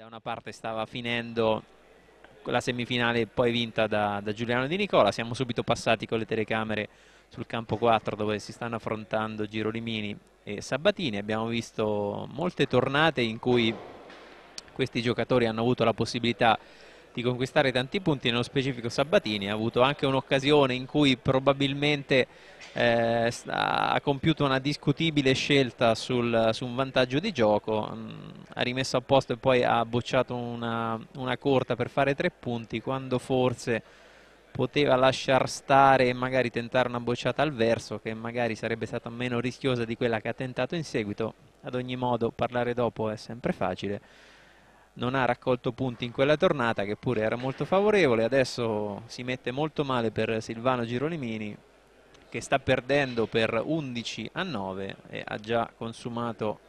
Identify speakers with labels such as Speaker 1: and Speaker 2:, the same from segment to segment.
Speaker 1: da una parte stava finendo la semifinale poi vinta da, da Giuliano Di Nicola, siamo subito passati con le telecamere sul campo 4 dove si stanno affrontando Girolimini e Sabatini, abbiamo visto molte tornate in cui questi giocatori hanno avuto la possibilità di di conquistare tanti punti, nello specifico Sabatini ha avuto anche un'occasione in cui probabilmente eh, ha compiuto una discutibile scelta sul, su un vantaggio di gioco, mh, mm, ha rimesso a posto e poi ha bocciato una, una corta per fare tre punti quando forse poteva lasciar stare e magari tentare una bocciata al verso che magari sarebbe stata meno rischiosa di quella che ha tentato in seguito. Ad ogni modo parlare dopo è sempre facile non ha raccolto punti in quella tornata che pure era molto favorevole, adesso si mette molto male per Silvano Girolimini che sta perdendo per 11 a 9 e ha già consumato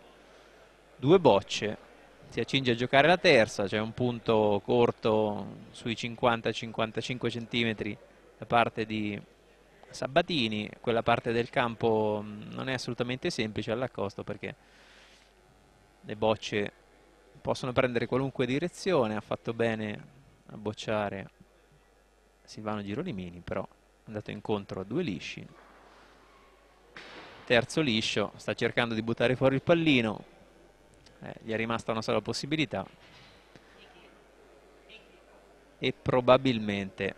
Speaker 1: due bocce si accinge a giocare la terza, c'è cioè un punto corto sui 50-55 centimetri da parte di Sabatini, quella parte del campo non è assolutamente semplice all'accosto perché le bocce possono prendere qualunque direzione, ha fatto bene a bocciare Silvano Girolimini, però è andato incontro a due lisci. Terzo liscio, sta cercando di buttare fuori il pallino, eh, gli è rimasta una sola possibilità e probabilmente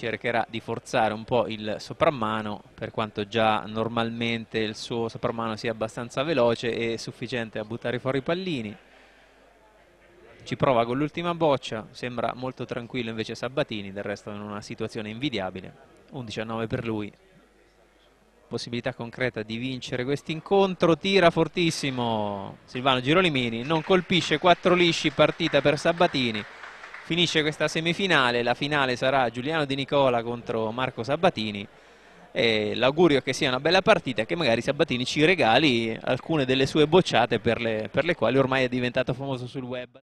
Speaker 1: cercherà di forzare un po' il soprammano per quanto già normalmente il suo soprammano sia abbastanza veloce e sufficiente a buttare fuori i pallini ci prova con l'ultima boccia sembra molto tranquillo invece Sabatini del resto in una situazione invidiabile 11 a 9 per lui possibilità concreta di vincere questo incontro tira fortissimo Silvano Girolimini non colpisce 4 lisci partita per Sabatini finisce questa semifinale, la finale sarà Giuliano Di Nicola contro Marco Sabatini e l'augurio che sia una bella partita e che magari Sabatini ci regali alcune delle sue bocciate per le, per le quali ormai è diventato famoso sul web.